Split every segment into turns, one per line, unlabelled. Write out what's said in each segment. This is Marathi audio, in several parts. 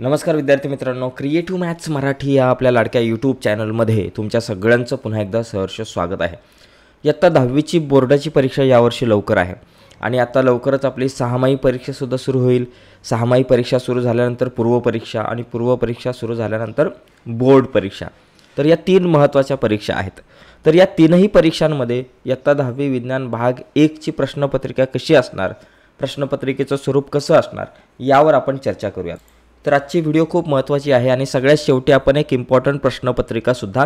नमस्कार विद्यार्थी मित्रांनो क्रिएटिव्ह मॅथ्स मराठी या आपल्या लाडक्या यूट्यूब चॅनलमध्ये तुमच्या सगळ्यांचं पुन्हा एकदा सहर्ष स्वागत आहे इयत्ता दहावीची बोर्डाची परीक्षा यावर्षी लवकर आहे आणि आता लवकरच आपली सहामाही परीक्षासुद्धा सुरू होईल सहामाही परीक्षा सुरू झाल्यानंतर पूर्वपरीक्षा आणि पूर्वपरीक्षा सुरू झाल्यानंतर बोर्ड परीक्षा तर या तीन महत्त्वाच्या परीक्षा आहेत तर या तीनही परीक्षांमध्ये इयत्ता दहावी विज्ञान भाग एकची प्रश्नपत्रिका कशी असणार प्रश्नपत्रिकेचं स्वरूप कसं असणार यावर आपण चर्चा करूयात तर आजची व्हिडिओ खूप महत्त्वाची आहे आणि सगळ्यात शेवटी आपण एक इम्पॉर्टंट प्रश्नपत्रिकासुद्धा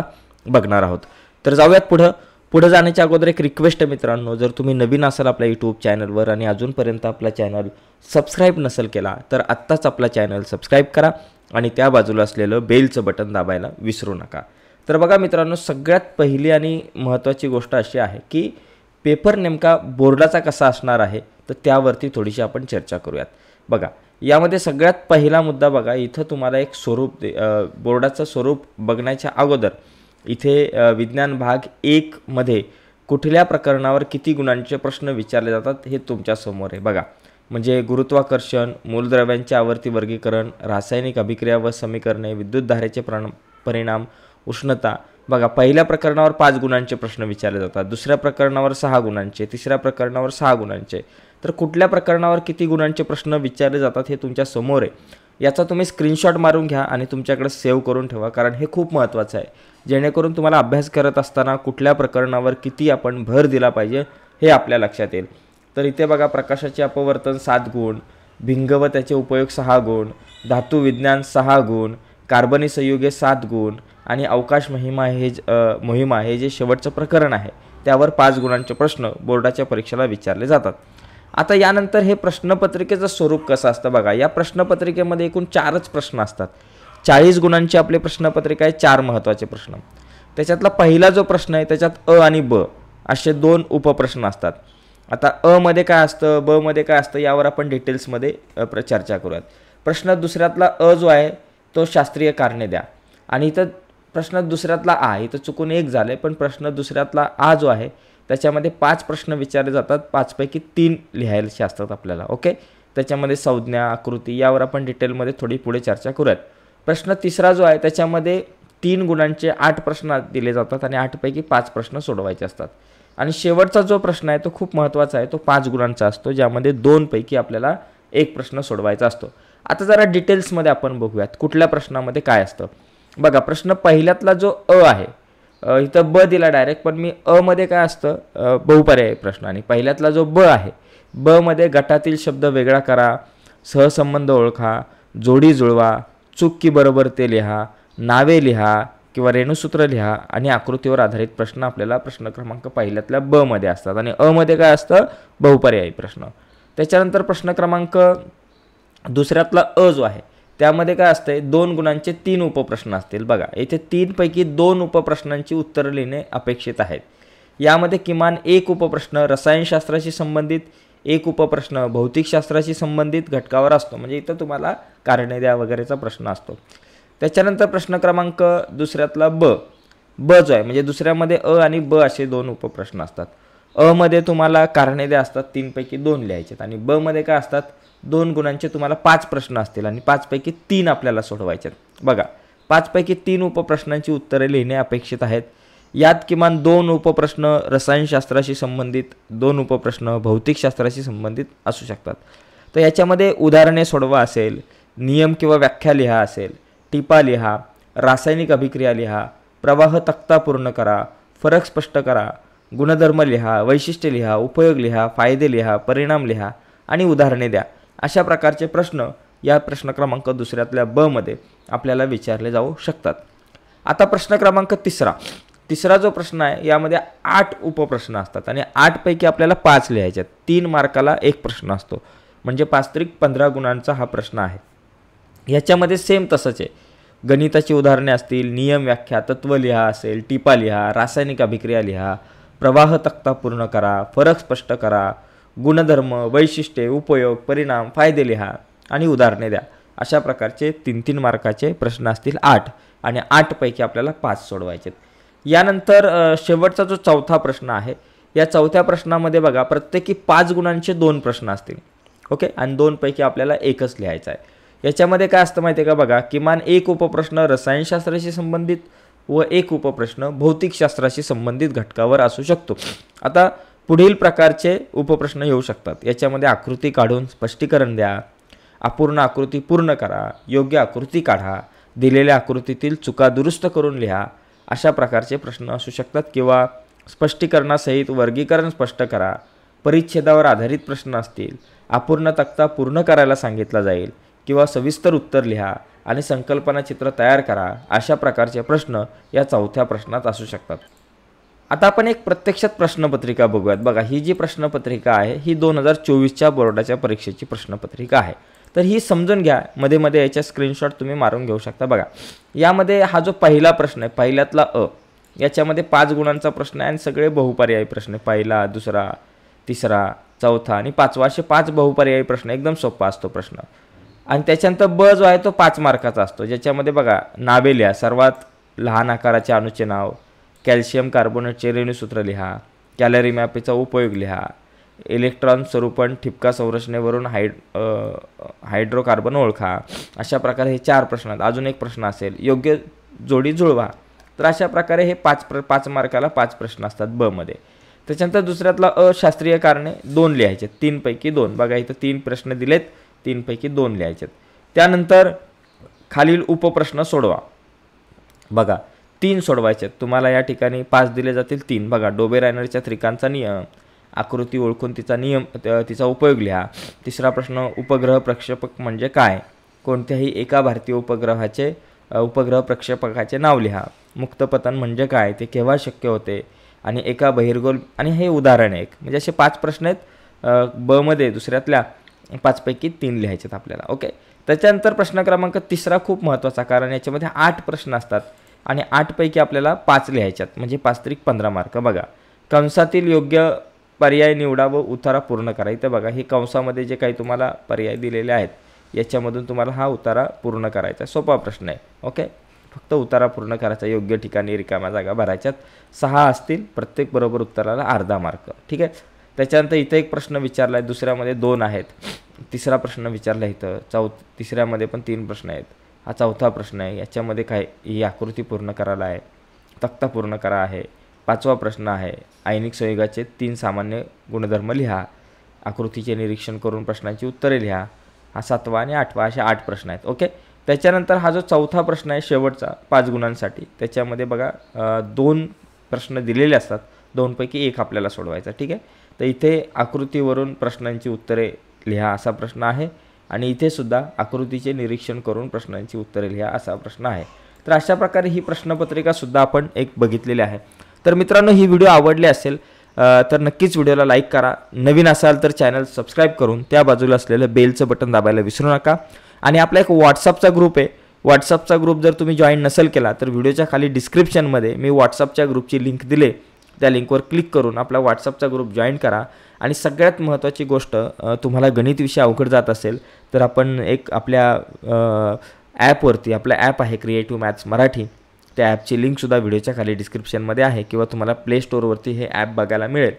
बघणार आहोत तर जाऊयात पुढं पुढे जाण्याच्या अगोदर एक रिक्वेस्ट आहे मित्रांनो जर तुम्ही नवीन असाल आपल्या यूट्यूब चॅनलवर आणि अजूनपर्यंत आपला चॅनल सबस्क्राईब नसेल केला तर आत्ताच आपला चॅनल सबस्क्राईब करा आणि त्या बाजूला असलेलं बेलचं बटन दाबायला विसरू नका तर बघा मित्रांनो सगळ्यात पहिली आणि महत्त्वाची गोष्ट अशी आहे की पेपर नेमका बोर्डाचा कसा असणार आहे तर त्यावरती थोडीशी आपण चर्चा करूयात बघा यामध्ये सगळ्यात पहिला मुद्दा बघा इथं तुम्हाला एक स्वरूप दे बोर्डाचं स्वरूप बघण्याच्या अगोदर इथे विज्ञान भाग एकमध्ये कुठल्या प्रकरणावर किती गुणांचे प्रश्न विचारले जातात हे तुमच्यासमोर आहे बघा म्हणजे गुरुत्वाकर्षण मूलद्रव्यांचे आवर्ती वर्गीकरण रासायनिक अभिक्रिया व समीकरणे विद्युत धारेचे परिणाम उष्णता बघा पहिल्या प्रकरणावर पाच गुणांचे प्रश्न विचारले जातात दुसऱ्या प्रकरणावर सहा गुणांचे तिसऱ्या प्रकरणावर सहा गुणांचे तर कुठल्या प्रकरणावर किती गुणांचे प्रश्न विचारले जातात हे तुमच्या समोर आहे याचा तुम्ही स्क्रीनशॉट मारून घ्या आणि तुमच्याकडे सेव्ह करून ठेवा कारण हे खूप महत्त्वाचं आहे जेणेकरून तुम्हाला अभ्यास करत असताना कुठल्या प्रकरणावर किती आपण भर दिला पाहिजे हे आपल्या लक्षात येईल तर इथे बघा प्रकाशाचे अपवर्तन सात गुण भिंग व त्याचे उपयोग सहा गुण धातू विज्ञान सहा गुण कार्बनी संयुगे सात गुण आणि अवकाश मोहिमा हे मोहिमा हे जे शेवटचं प्रकरण आहे त्यावर पाच गुणांचे प्रश्न बोर्डाच्या परीक्षेला विचारले जातात आता यानंतर हे प्रश्नपत्रिकेचं स्वरूप कसं असतं बघा या प्रश्नपत्रिकेमध्ये एकूण चारच प्रश्न असतात चाळीस गुणांची आपले प्रश्नपत्रिका आहे चार महत्त्वाचे प्रश्न त्याच्यातला पहिला जो प्रश्न आहे त्याच्यात अ आणि ब असे दोन उपप्रश्न असतात आता अ मध्ये काय असतं ब मध्ये काय असतं यावर आपण डिटेल्समध्ये चर्चा करूयात प्रश्न दुसऱ्यातला अ जो आहे तो शास्त्रीय कारणे द्या आणि इथं प्रश्न दुसऱ्यातला आ इथं चुकून एक झालं पण प्रश्न दुसऱ्यातला आ जो आहे त्याच्यामध्ये पाच प्रश्न विचारले जातात पाचपैकी तीन लिहायचे असतात आपल्याला ओके त्याच्यामध्ये संज्ञा आकृती यावर आपण डिटेलमध्ये थोडी पुढे चर्चा करूयात प्रश्न तिसरा जो आहे त्याच्यामध्ये तीन गुणांचे आठ प्रश्न दिले जातात आणि आठपैकी पाच प्रश्न सोडवायचे असतात आणि शेवटचा जो प्रश्न आहे तो खूप महत्त्वाचा आहे तो पाच गुणांचा असतो ज्यामध्ये दोनपैकी आपल्याला एक प्रश्न सोडवायचा असतो आता जरा डिटेल्समध्ये आपण बघूयात कुठल्या प्रश्नामध्ये काय असतं बघा प्रश्न पहिल्यातला जो अ आहे इथं ब दिला डायरेक्ट पण मी अ मध्ये काय असतं बहुपर्याय प्रश्न आणि पहिल्यातला जो ब आहे ब मध्ये गटातील शब्द वेगळा करा सहसंबंध ओळखा जोडी जुळवा चुकी बरोबर ते लिहा नावे लिहा किंवा रेणूसूत्र लिहा आणि आकृतीवर आधारित प्रश्न आपल्याला प्रश्न क्रमांक पहिल्यातल्या ब मध्ये असतात आणि अ मध्ये काय असतं बहुपर्यायी प्रश्न त्याच्यानंतर प्रश्न क्रमांक दुसऱ्यातला अ जो आहे त्यामध्ये काय आहे दोन गुणांचे तीन उपप्रश्न असतील बघा इथे तीनपैकी दोन उपप्रश्नांची उत्तरं लिहिणे अपेक्षित आहेत यामध्ये किमान एक उपप्रश्न रसायनशास्त्राशी संबंधित एक उपप्रश्न भौतिकशास्त्राशी संबंधित घटकावर असतो म्हणजे इथं तुम्हाला कारणे द्या वगैरेचा प्रश्न असतो त्याच्यानंतर प्रश्न क्रमांक दुसऱ्यातला ब ब जो आहे म्हणजे दुसऱ्यामध्ये अ आणि ब असे दोन उपप्रश्न असतात अ मध्ये तुम्हाला कारणे दे असतात तीनपैकी दोन लिहायचे आणि ब मध्ये काय असतात दोन गुणांचे तुम्हाला पाच प्रश्न असतील आणि पाचपैकी तीन आपल्याला सोडवायचे बघा पाचपैकी तीन उपप्रश्नांची उत्तरे लिहिणे अपेक्षित आहेत यात किमान दोन उपप्रश्न रसायनशास्त्राशी संबंधित दोन उपप्रश्न भौतिकशास्त्राशी संबंधित असू शकतात तर याच्यामध्ये उदाहरणे सोडवा असेल नियम किंवा व्याख्या लिहा असेल टिपा लिहा रासायनिक अभिक्रिया लिहा प्रवाह तक्ता पूर्ण करा फरक स्पष्ट करा गुणधर्म लिहा वैशिष्ट्य लिहा उपयोग लिहा फायदे लिहा परिणाम लिहा आणि उदाहरणे द्या अशा प्रकारचे प्रश्न या प्रश्न क्रमांक दुसऱ्यातल्या ब मध्ये आपल्याला विचारले जाऊ शकतात आता प्रश्न क्रमांक तिसरा तिसरा जो प्रश्न आहे यामध्ये आठ उपप्रश्न असतात आणि आठपैकी आपल्याला पाच लिहायचे आहेत तीन मार्काला एक प्रश्न असतो म्हणजे पास्त्रिक पंधरा गुणांचा हा प्रश्न आहे याच्यामध्ये सेम तसंच आहे गणिताची उदाहरणे असतील नियम व्याख्या तत्व लिहा असेल टिपा लिहा रासायनिक अभिक्रिया लिहा प्रवाह तक्ता पूर्ण करा फरक स्पष्ट करा गुणधर्म वैशिष्ट्ये उपयोग परिणाम फायदे लिहा आणि उदाहरणे द्या अशा प्रकारचे तीन तीन मार्काचे प्रश्न असतील आठ आणि आठपैकी आपल्याला पाच सोडवायचे यानंतर शेवटचा जो चौथा प्रश्न आहे या चौथ्या प्रश्नामध्ये बघा प्रत्येकी पाच गुणांचे दोन प्रश्न असतील ओके आणि दोनपैकी आपल्याला एकच लिहायचा आहे याच्यामध्ये काय असतं माहिती आहे का बघा किमान एक उपप्रश्न रसायनशास्त्राशी संबंधित व एक उपप्रश्न भौतिकशास्त्राशी संबंधित घटकावर असू शकतो आता पुढील प्रकारचे उपप्रश्न येऊ शकतात याच्यामध्ये आकृती काढून स्पष्टीकरण द्या अपूर्ण आकृती पूर्ण करा योग्य आकृती काढा दिलेल्या आकृतीतील चुका दुरुस्त करून लिहा अशा प्रकारचे प्रश्न असू शकतात किंवा स्पष्टीकरणासहित वर्गीकरण स्पष्ट करा परिच्छेदावर आधारित प्रश्न असतील अपूर्ण तक्ता पूर्ण करायला सांगितला जाईल किंवा सविस्तर उत्तर लिहा आणि संकल्पना चित्र तयार करा अशा प्रकारचे प्रश्न या चौथ्या प्रश्नात असू शकतात आता आपण एक प्रत्यक्षात प्रश्नपत्रिका बघूयात बघा ही जी प्रश्नपत्रिका आहे ही दोन हजार चोवीसच्या बोर्डाच्या परीक्षेची प्रश्नपत्रिका आहे तर ही समजून घ्या मध्ये मध्ये याच्या स्क्रीनशॉट तुम्ही मारून घेऊ शकता बघा यामध्ये हा जो पहिला प्रश्न आहे पहिल्यातला अ याच्यामध्ये पाच गुणांचा प्रश्न आहे आणि सगळे बहुपर्यायी प्रश्न आहे पहिला दुसरा तिसरा चौथा आणि पाचवा असे पाच बहुपर्यायी प्रश्न एकदम सोपा असतो प्रश्न आणि त्याच्यानंतर ब जो आहे तो पाच मार्काचा असतो ज्याच्यामध्ये बघा लिहा सर्वात लहान आकाराचे अणूचे नाव कॅल्शियम कार्बोनेटचे रेणूसूत्र लिहा कॅलरी मॅपीचा उपयोग लिहा इलेक्ट्रॉन स्वरूपण ठिपका संरचनेवरून हायड हायड्रोकार्बन ओळखा अशा प्रकारे हे चार प्रश्न आहेत अजून एक प्रश्न असेल योग्य जोडी जुळवा तर अशा प्रकारे हे पाच प्र पाच मार्काला पाच प्रश्न असतात बमध्ये त्याच्यानंतर दुसऱ्यातला अशास्त्रीय कारणे दोन लिहायचे तीनपैकी दोन बघा इथं तीन प्रश्न दिलेत तीनपैकी दोन आहेत त्यानंतर खालील उपप्रश्न सोडवा बघा तीन सोडवायचे तुम्हाला या ठिकाणी पाच दिले जातील तीन बघा डोबे रायनरच्या त्रिकांचा नियम आकृती ओळखून तिचा नियम तिचा उपयोग लिहा तिसरा प्रश्न उपग्रह प्रक्षेपक म्हणजे काय कोणत्याही एका भारतीय उपग्रहाचे उपग्रह प्रक्षेपकाचे नाव लिहा मुक्तपतन म्हणजे काय ते केव्हा शक्य होते आणि एका बहिर्गोल आणि हे उदाहरण एक म्हणजे असे पाच प्रश्न आहेत ब मध्ये दुसऱ्यातल्या पाचपैकी तीन लिहायचे आहेत आपल्याला ओके त्याच्यानंतर प्रश्न क्रमांक तिसरा खूप महत्त्वाचा कारण याच्यामध्ये आठ प्रश्न असतात आणि आठपैकी आपल्याला पाच लिहायच्यात म्हणजे पाच तरी पंधरा मार्क बघा कंसातील योग्य पर्याय निवडा व उतारा पूर्ण करा इथं बघा हे कंसामध्ये जे काही तुम्हाला पर्याय दिलेले आहेत याच्यामधून तुम्हाला हा उतारा पूर्ण करायचा सोपा प्रश्न आहे ओके फक्त उतारा पूर्ण करायचा योग्य ठिकाणी रिकाम्या जागा भरायच्यात सहा असतील प्रत्येक बरोबर उत्तराला अर्धा मार्क ठीक आहे त्याच्यानंतर इथं एक प्रश्न विचारला आहे दुसऱ्यामध्ये दोन आहेत तिसरा प्रश्न विचारला इथं चौथ तिसऱ्यामध्ये पण तीन प्रश्न आहेत हा चौथा प्रश्न आहे याच्यामध्ये काय ही आकृती पूर्ण करायला आहे तक्ता पूर्ण करा आहे पाचवा प्रश्न आहे आयनिक संयोगाचे तीन सामान्य गुणधर्म लिहा आकृतीचे निरीक्षण करून प्रश्नांची उत्तरे लिहा हा सातवा आणि आठवा असे आठ प्रश्न आहेत ओके त्याच्यानंतर हा जो चौथा प्रश्न आहे शेवटचा पाच गुणांसाठी त्याच्यामध्ये बघा दोन प्रश्न दिलेले असतात दोनपैकी एक आपल्याला सोडवायचा ठीक आहे तर इथे आकृतीवरून प्रश्नांची उत्तरे लिहा असा प्रश्न आहे आणि इथेसुद्धा आकृतीचे निरीक्षण करून प्रश्नांची उत्तरे लिहा असा प्रश्न आहे तर अशा प्रकारे ही प्रश्नपत्रिकासुद्धा आपण एक बघितलेली आहे तर मित्रांनो ही व्हिडिओ आवडली असेल तर नक्कीच व्हिडिओला लाईक करा नवीन असाल तर चॅनल सबस्क्राईब करून त्या बाजूला असलेलं बेलचं बटन दाबायला विसरू नका आणि आपला एक व्हॉट्सअपचा ग्रुप आहे व्हॉट्सअपचा ग्रुप जर तुम्ही जॉईन नसेल केला तर व्हिडिओच्या खाली डिस्क्रिप्शनमध्ये मी व्हॉट्सअपच्या ग्रुपची लिंक दिले त्या लिंकवर क्लिक करून आपला व्हॉट्सअपचा ग्रुप जॉईन करा आणि सगळ्यात महत्त्वाची गोष्ट तुम्हाला गणित विषय अवघड जात असेल तर आपण एक आपल्या ॲपवरती आपला ॲप आहे क्रिएटिव्ह मॅथ्स मराठी त्या ॲपची लिंकसुद्धा व्हिडिओच्या खाली डिस्क्रिप्शनमध्ये आहे किंवा तुम्हाला प्ले स्टोअरवरती हे ॲप बघायला मिळेल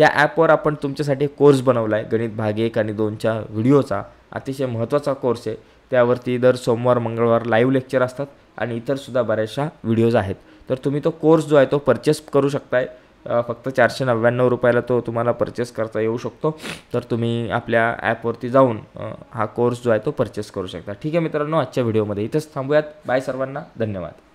या ॲपवर आपण तुमच्यासाठी कोर्स बनवला आहे गणित भाग एक आणि दोनच्या व्हिडिओचा अतिशय महत्त्वाचा कोर्स आहे त्यावरती दर सोमवार मंगळवार लाईव्ह लेक्चर असतात आणि इतरसुद्धा बऱ्याचशा व्हिडिओज आहेत तर तुम्ही तो कोर्स जो आहे तो परचेस करू शकताय फक्त चारशे नव्याण्णव रुपयाला तो तुम्हाला परचेस करता येऊ शकतो तर तुम्ही आपल्या ॲपवरती जाऊन हा कोर्स जो आहे तो परचेस करू शकता ठीक आहे मित्रांनो आजच्या व्हिडिओमध्ये इथेच थांबूयात बाय सर्वांना धन्यवाद